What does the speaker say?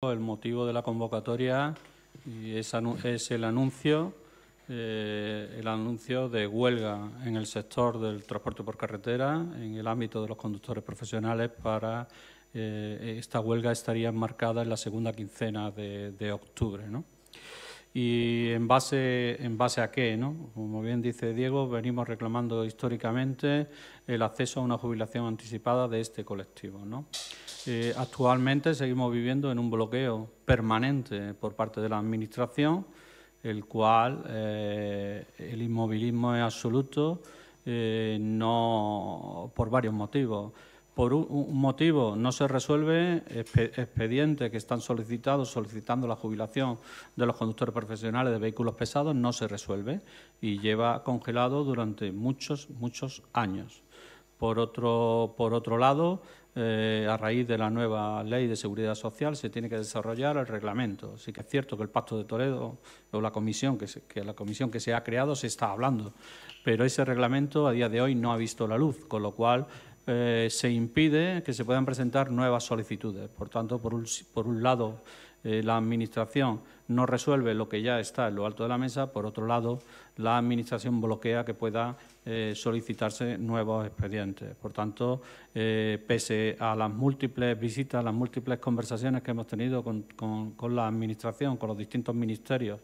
El motivo de la convocatoria es, el anuncio, eh, el anuncio de huelga en el sector del transporte por carretera, en el ámbito de los conductores profesionales, para eh, esta huelga estaría enmarcada en la segunda quincena de, octubre y en base, en base a qué, Como bien dice Diego, venimos reclamando históricamente el acceso a una jubilación anticipada de este colectivo, eh, actualmente seguimos viviendo en un bloqueo permanente por parte de la Administración, el cual eh, el inmovilismo es absoluto eh, no, por varios motivos por un motivo no se resuelve expedientes que están solicitados, solicitando la jubilación de los conductores profesionales de vehículos pesados, no se resuelve y lleva congelado durante muchos, muchos años. Por otro, por otro lado, eh, a raíz de la nueva ley de seguridad social se tiene que desarrollar el reglamento. Sí que es cierto que el Pacto de Toledo o la comisión que, que la comisión que se ha creado se está hablando, pero ese reglamento a día de hoy no ha visto la luz, con lo cual eh, se impide que se puedan presentar nuevas solicitudes. Por tanto, por un, lado, eh, la Administración no resuelve lo que ya está en lo alto de la mesa, por otro lado, la Administración bloquea que pueda eh, solicitarse nuevos expedientes. Por tanto, pese a las múltiples visitas, las múltiples conversaciones que hemos tenido con, con la Administración, con los distintos ministerios,